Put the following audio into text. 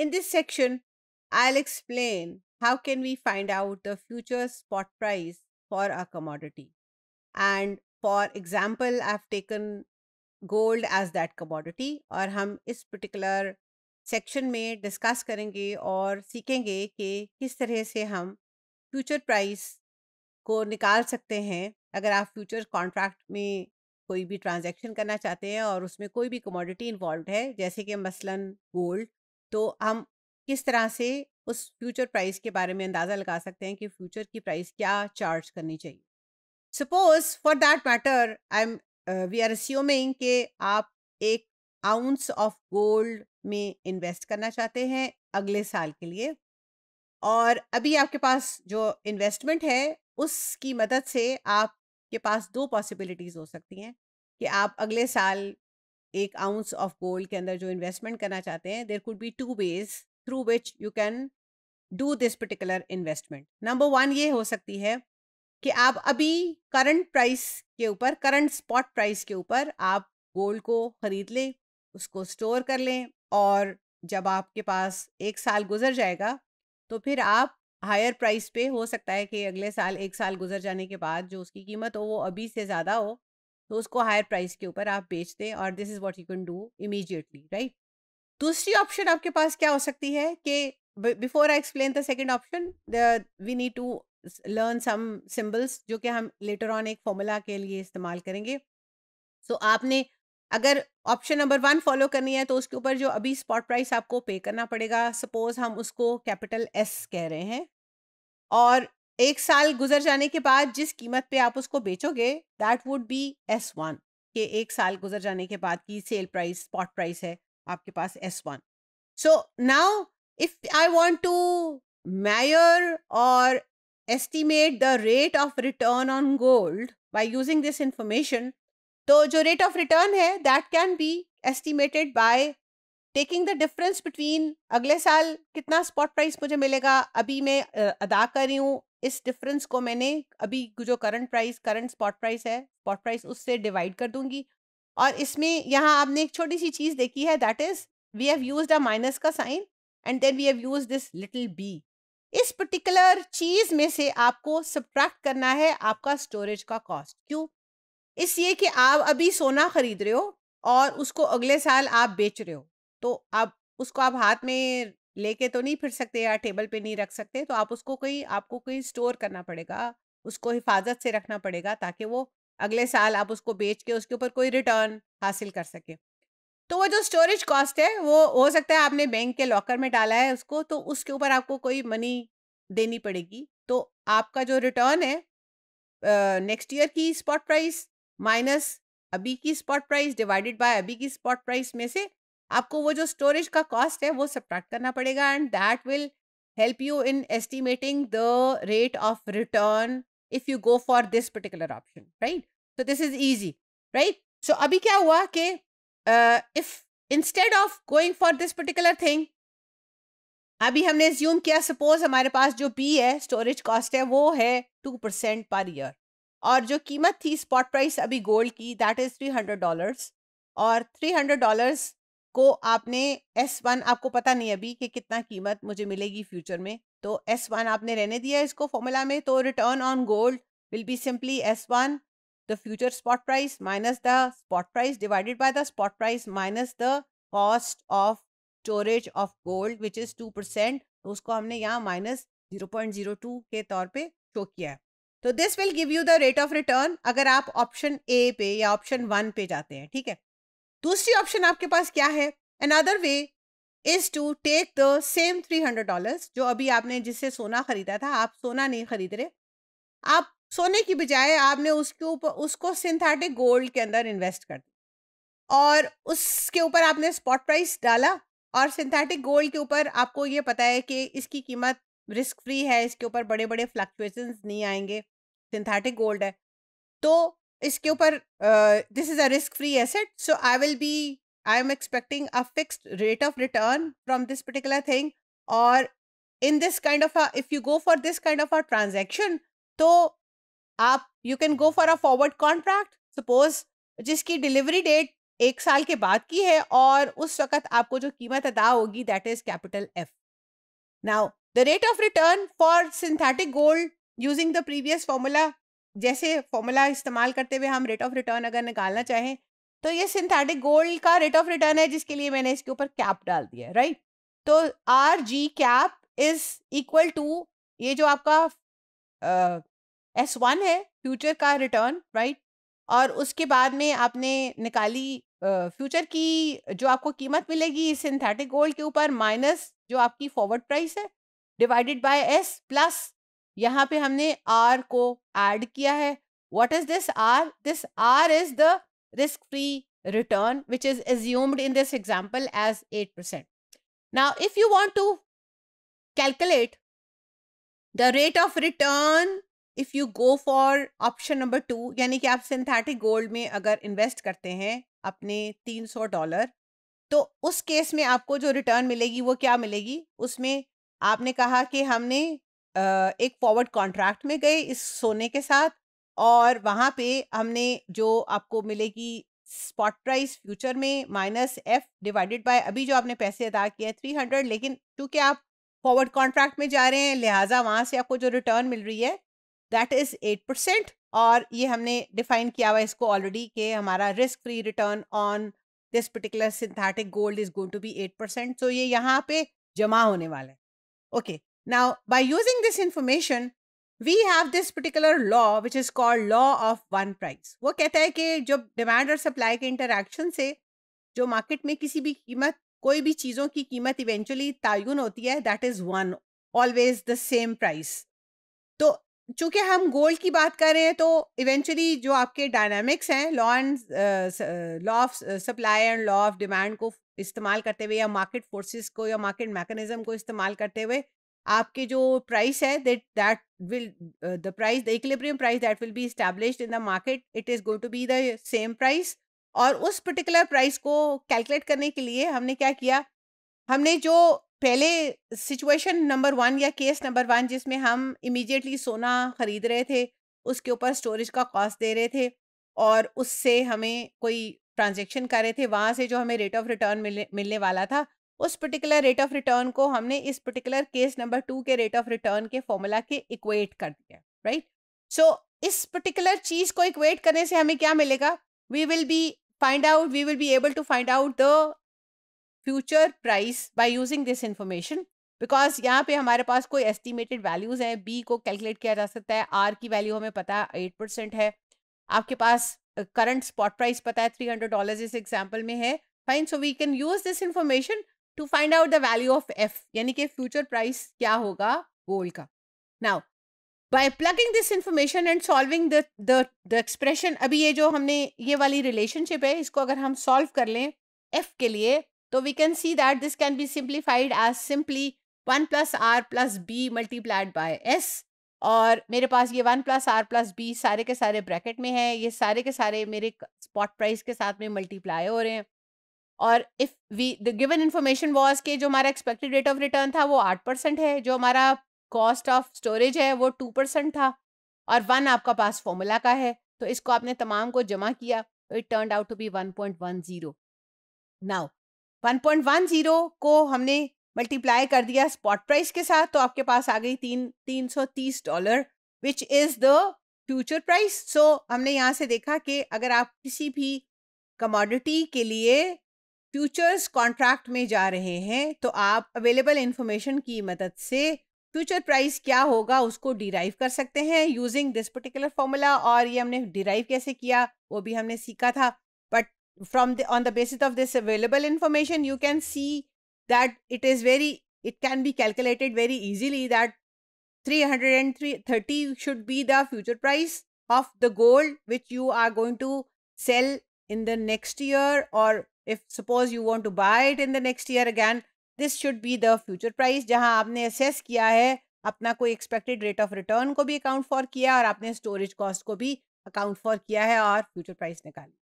In this section, I'll explain how can we find out the future spot price for a commodity. And for example, I've taken gold as that commodity और हम इस particular section में discuss करेंगे और सीखेंगे कि किस तरह से हम फ्यूचर प्राइस को निकाल सकते हैं अगर आप फ्यूचर कॉन्ट्रैक्ट में कोई भी ट्रांजैक्शन करना चाहते हैं और उसमें कोई भी कमोडिटी इन्वॉल्व है जैसे कि मसलन गोल्ड तो हम किस तरह से उस फ्यूचर प्राइस के बारे में अंदाज़ा लगा सकते हैं कि फ्यूचर की प्राइस क्या चार्ज करनी चाहिए suppose for that matter I am we are assuming कि आप एक आउंस ऑफ गोल्ड में इन्वेस्ट करना चाहते हैं अगले साल के लिए और अभी आपके पास जो इन्वेस्टमेंट है उसकी मदद से आपके पास दो पॉसिबिलिटीज़ हो सकती हैं कि आप अगले साल एक आउंस ऑफ गोल्ड के अंदर जो इन्वेस्टमेंट करना चाहते हैं there could be two ways through which you can do this particular investment number one ये हो सकती है कि आप अभी करंट प्राइस के ऊपर करंट स्पॉट प्राइस के ऊपर आप गोल्ड को ख़रीद लें उसको स्टोर कर लें और जब आपके पास एक साल गुजर जाएगा तो फिर आप हायर प्राइस पे हो सकता है कि अगले साल एक साल गुजर जाने के बाद जो उसकी कीमत हो वो अभी से ज़्यादा हो तो उसको हायर प्राइस के ऊपर आप बेच दें और this is what you can do immediately right दूसरी ऑप्शन आपके पास क्या हो सकती है कि before I explain the second option we need to learn some symbols जो कि हम लेटर ऑन एक फॉर्मूला के लिए इस्तेमाल करेंगे सो so, आपने अगर ऑप्शन नंबर वन फॉलो करनी है तो उसके ऊपर जो अभी स्पॉट प्राइस आपको पे करना पड़ेगा सपोज हम उसको कैपिटल एस कह रहे हैं और एक साल गुजर जाने के बाद जिस कीमत पे आप उसको बेचोगे that would be S one के एक साल गुजर जाने के बाद की सेल प्राइस स्पॉट प्राइस है आपके पास S one so now if I want to measure or estimate the rate of return on gold by using this information तो जो रेट ऑफ रिटर्न है that can be estimated by taking the difference between अगले साल कितना spot price मुझे मिलेगा अभी मैं अदा कर रही हूँ इस डिफरेंस को मैंने अभी जो current price current spot price है स्पॉट प्राइस उससे डिवाइड कर दूंगी और इसमें यहाँ आपने एक छोटी सी चीज़ देखी है that is we have use a minus का sign and then we have use this little b इस पर्टिकुलर चीज़ में से आपको सब्ट्रैक्ट करना है आपका स्टोरेज का कॉस्ट क्यों इसलिए कि आप अभी सोना खरीद रहे हो और उसको अगले साल आप बेच रहे हो तो अब उसको आप हाथ में लेके तो नहीं फिर सकते या टेबल पे नहीं रख सकते तो आप उसको कहीं आपको कहीं स्टोर करना पड़ेगा उसको हिफाजत से रखना पड़ेगा ताकि वो अगले साल आप उसको बेच के उसके ऊपर कोई रिटर्न हासिल कर सके तो वो जो स्टोरेज कॉस्ट है वो हो सकता है आपने बैंक के लॉकर में डाला है उसको तो उसके ऊपर आपको कोई मनी देनी पड़ेगी तो आपका जो रिटर्न है नेक्स्ट ईयर की स्पॉट प्राइस माइनस अभी की स्पॉट प्राइस डिवाइडेड बाय अभी की स्पॉट प्राइस में से आपको वो जो स्टोरेज का कॉस्ट है वो सप्राट करना पड़ेगा and that will help you in estimating the rate of return if you go for this particular option right so this is easy right so अभी क्या हुआ कि if instead of going for this particular thing अभी हमने ज्यूम किया suppose हमारे पास जो B है स्टोरेज कॉस्ट है वो है टू परसेंट पर ईयर और जो कीमत थी स्पॉट प्राइस अभी गोल्ड की that is three hundred dollars और थ्री हंड्रेड डॉलर्स को आपने एस वन आपको पता नहीं अभी कि कितना कीमत मुझे मिलेगी फ्यूचर में तो एस वन आपने रहने दिया इसको फॉर्मूला में तो return on gold will be simply S one the future spot price minus the spot price divided by the spot price minus the cost of storage of gold which is two percent तो उसको हमने यहाँ minus zero point zero two के तौर पे show किया है तो this will give you the rate of return अगर आप ऑप्शन ए पे या ऑप्शन वन पे जाते हैं ठीक है दूसरी ऑप्शन आपके पास क्या है another way is to take the same three hundred dollars जो अभी आपने जिससे सोना खरीदा था आप सोना नहीं खरीद रहे आप सोने की बजाय आपने उसके ऊपर उसको सिंथेटिक गोल्ड के अंदर इन्वेस्ट कर दिया और उसके ऊपर आपने स्पॉट प्राइस डाला और सिंथेटिक गोल्ड के ऊपर आपको ये पता है कि इसकी कीमत रिस्क फ्री है इसके ऊपर बड़े बड़े फ्लक्चुएशंस नहीं आएंगे सिंथेटिक गोल्ड है तो इसके ऊपर this is a risk free asset so I will be I am expecting a fixed rate of return from this particular thing और in this kind of if you go for this kind of a transaction तो आप you can go for a forward contract suppose जिसकी delivery date एक साल के बाद की है और उस वक्त आपको जो कीमत अदा होगी that is capital F now the rate of return for synthetic gold using the previous formula जैसे फॉर्मूला इस्तेमाल करते हुए हम रेट ऑफ रिटर्न अगर निकालना चाहें तो ये सिंथेटिक गोल्ड का रेट ऑफ रिटर्न है जिसके लिए मैंने इसके ऊपर कैप डाल दिया है राइट तो R G cap is equal to ये जो आपका एस वन है फ्यूचर का रिटर्न राइट और उसके बाद में आपने निकाली फ्यूचर की जो आपको कीमत मिलेगी सिंथेटिक गोल्ड के ऊपर माइनस जो आपकी फॉरवर्ड प्राइस है डिवाइडेड बाय एस प्लस यहाँ पे हमने आर को ऐड किया है what is this R this R is the risk free return which is assumed in this example as eight percent now if you want to calculate the rate of return if you go for option number two यानी कि आप synthetic gold में अगर invest करते हैं अपने तीन सौ डॉलर तो उस केस में आपको जो रिटर्न मिलेगी वो क्या मिलेगी उसमें आपने कहा कि हमने एक फॉरवर्ड कॉन्ट्रैक्ट में गए इस सोने के साथ और वहाँ पे हमने जो आपको मिलेगी स्पॉट प्राइस फ्यूचर में माइनस एफ डिवाइडेड बाय अभी जो आपने पैसे अदा किए हैं थ्री हंड्रेड लेकिन क्योंकि आप फॉरवर्ड कॉन्ट्रैक्ट में जा रहे हैं लिहाजा वहाँ से आपको जो रिटर्न मिल रही है दैट इज़ एट परसेंट और ये हमने डिफाइन किया हुआ इसको ऑलरेडी कि हमारा risk free return on this particular synthetic gold is going to be eight percent so ये यहाँ पे जमा होने वाला है okay okay, Now, by using this information, we have this particular law which is called law of one price वो कहता है कि जो डिमांड और सप्लाई के इंटरेक्शन से जो मार्केट में किसी भी कीमत कोई भी चीज़ों की कीमत इवेंचुअली तयन होती है that is one always the same price तो चूंकि हम गोल्ड की बात कर रहे हैं तो इवेंचुअली जो आपके डायनामिक्स हैं law and law of supply and law of demand को इस्तेमाल करते हुए या मार्केट फोर्सेस को या मार्केट मैकेनिज्म को इस्तेमाल करते हुए आपके जो प्राइस है that that will the price the equilibrium price that will be establish in the market it is going to be the same price और उस पर्टिकुलर प्राइस को कैलकुलेट करने के लिए हमने क्या किया हमने जो पहले सिचुएशन नंबर वन या केस नंबर वन जिसमें हम इमीडिएटली सोना खरीद रहे थे उसके ऊपर स्टोरेज का कॉस्ट दे रहे थे और उससे हमें कोई ट्रांजेक्शन कर रहे थे वहाँ से जो हमें रेट ऑफ रिटर्न मिलने मिलने वाला था उस पर्टिकुलर रेट ऑफ रिटर्न को हमने इस पर्टिकुलर केस नंबर टू के रेट ऑफ रिटर्न के फॉर्मूला के इक्वेट कर दिया राइट सो इस पर्टिकुलर चीज को इक्वेट करने से हमें क्या मिलेगा we will be find out we will be able to find out the future price by using this information because यहाँ पे हमारे पास कोई एस्टिमेटेड वैल्यूज हैं बी को कैलकुलेट किया जा सकता है आर की वैल्यू हमें पता है एट परसेंट है आपके पास करंट स्पॉट प्राइस पता है थ्री हंड्रेड डॉलर इस एग्जाम्पल में है fine so we can use this information to find out the value of F यानी कि फ्यूचर प्राइस क्या होगा गोल्ड का now by plugging this information and solving the the expression अभी ये जो हमने ये वाली रिलेशनशिप है इसको अगर हम सॉल्व कर लें एफ के लिए तो we can see that this can be simplified as simply one plus R plus B multiplied by S और मेरे पास ये one plus R plus B सारे के सारे ब्रैकेट में है ये सारे के सारे मेरे स्पॉट प्राइस के साथ में मल्टीप्लाई हो रहे हैं और if we the given information was के जो हमारा एक्सपेक्टेड रेट ऑफ रिटर्न था वो आठ परसेंट है जो हमारा कॉस्ट ऑफ स्टोरेज है वो टू परसेंट था और वन आपका पास फॉर्मूला का है तो इसको आपने तमाम को जमा किया तो it turn out to be one point one zero now one point one zero को हमने मल्टीप्लाई कर दिया स्पॉट प्राइस के साथ तो आपके पास आ गई तीन तीन सौ तीस dollar which is the future price so हमने यहाँ से देखा कि अगर आप किसी भी कमोडिटी के लिए फ्यूचर्स कॉन्ट्रैक्ट में जा रहे हैं तो आप अवेलेबल इंफॉर्मेशन की मदद से फ्यूचर प्राइस क्या होगा उसको डिराइव कर सकते हैं यूजिंग दिस पर्टिकुलर फॉर्मूला और ये हमने डिराइव कैसे किया वो भी हमने सीखा था but from the on the basis of this available information you can see that it is very it can be calculated very can that three hundred and three thirty should be the future price of the gold which you are going to sell in the next year और if suppose you want to buy it in the next year again this should be the future price जहाँ आपने assess किया है अपना कोई expected rate of return को भी account for किया और आपने स्टोरेज कॉस्ट को भी अकाउंट फॉर किया है और फ्यूचर प्राइस निकाली